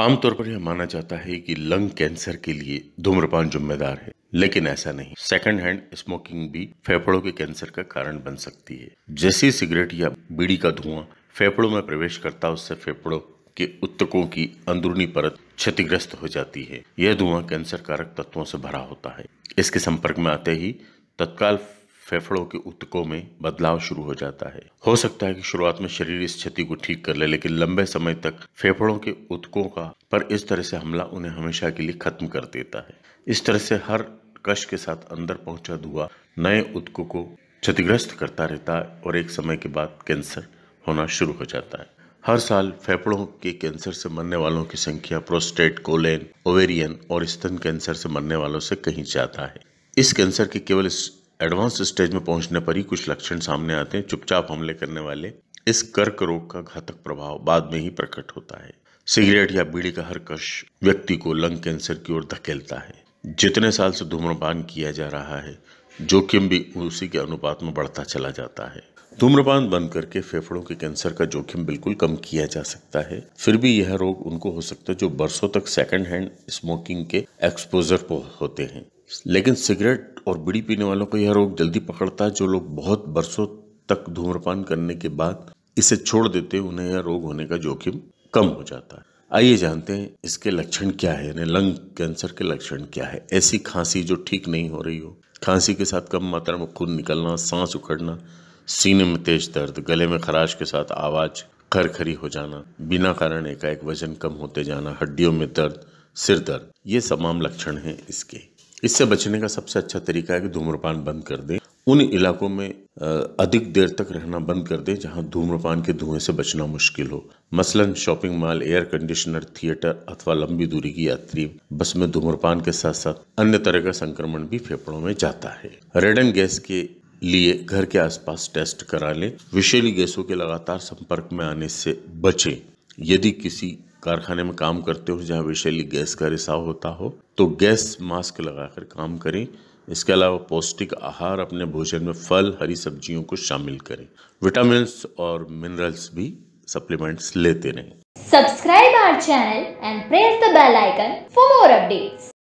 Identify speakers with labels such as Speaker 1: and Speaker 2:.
Speaker 1: आमतौर पर यह माना जाता है कि लंग कैंसर के लिए धूम्रपान जिम्मेदार है लेकिन ऐसा नहीं सेकंड हैंड स्मोकिंग भी फेफड़ों के कैंसर का कारण बन सकती है जैसे सिगरेट या बीड़ी का धुआं फेफड़ों में प्रवेश करता उससे फेफड़ों के उत्तकों की अंदरूनी परत क्षतिग्रस्त हो जाती है यह धुआं कैंसर कारक तत्वों से भरा होता है इसके संपर्क में आते ही तत्काल फेफड़ों के उत्तकों में बदलाव शुरू हो जाता है हो सकता है कि शुरुआत में शरीर इस क्षति को ठीक कर ले लेकिन लंबे समय तक फेफड़ों के उत्तकों का पर इस तरह से हमला उन्हें हमेशा के लिए खत्म कर देता है इस तरह से हर कश के साथ अंदर पहुंचा धुआ नए उत्तकों को क्षतिग्रस्त करता रहता है और एक समय के बाद कैंसर होना शुरू हो जाता है हर साल फेफड़ों के कैंसर से मरने वालों की संख्या प्रोस्टेट कोलेन ओवेरियन और स्तन कैंसर से मरने वालों से कहीं ज़्यादा है इस कैंसर के केवल एडवांस स्टेज में पहुंचने पर ही कुछ लक्षण सामने आते हैं चुपचाप हमले करने वाले इस कर्क रोग का घातक प्रभाव बाद में ही प्रकट होता है सिगरेट या बीड़ी का हर कश व्यक्ति को लंग कैंसर की ओर धकेलता है जितने साल से धूम्रपान किया जा रहा है जोखिम भी उसी के अनुपात में बढ़ता चला जाता है धूम्रपान बंद करके फेफड़ों के कैंसर का जोखिम बिल्कुल कम किया जा सकता है फिर भी यह रोग उनको हो सकता है जो बरसों तक सेकंड हैंड स्मोकिंग के एक्सपोजर होते हैं लेकिन सिगरेट और बीड़ी पीने वालों को यह रोग जल्दी पकड़ता है जो लोग बहुत बरसों तक धूम्रपान करने के बाद इसे छोड़ देते उन्हें यह रोग होने का जोखिम कम हो जाता है आइए जानते हैं इसके लक्षण क्या है यानी लंग कैंसर के लक्षण क्या है ऐसी खांसी जो ठीक नहीं हो रही हो खांसी के साथ कम मात्रा में खून निकलना सांस उखड़ना सीने में तेज दर्द गले में खराश के साथ आवाज़ खरखरी हो जाना बिना कारण एकाएक वजन कम होते जाना हड्डियों में दर्द सिर दर्द ये तमाम लक्षण हैं इसके इससे बचने का सबसे अच्छा तरीका है कि धूम्रपान बंद कर दें उन इलाकों में अधिक देर तक रहना बंद कर दें जहां धूम्रपान के धुएं से बचना मुश्किल हो मसलन shopping mall air conditioner theatre अथवा लंबी दूरी की यात्री बस में धूम्रपान के साथ साथ अन्य तरह का संक्रमण भी फेफड़ों में जाता है रेडन गैस के लिए घर के आसपास टेस्ट करा लें विषैली गैसों के लगातार संपर्क में आने से बचें यदि किसी कारखाने में काम करते हो जहाँ विषैली गैस का रिसाव होता हो तो गैस मास्क लगाकर काम करें इसके अलावा पौष्टिक आहार अपने भोजन में फल हरी सब्जियों को शामिल करें विटामिन और मिनरल्स भी सप्लीमेंट्स लेते रहें subscribe our channel and press the bell icon for more updates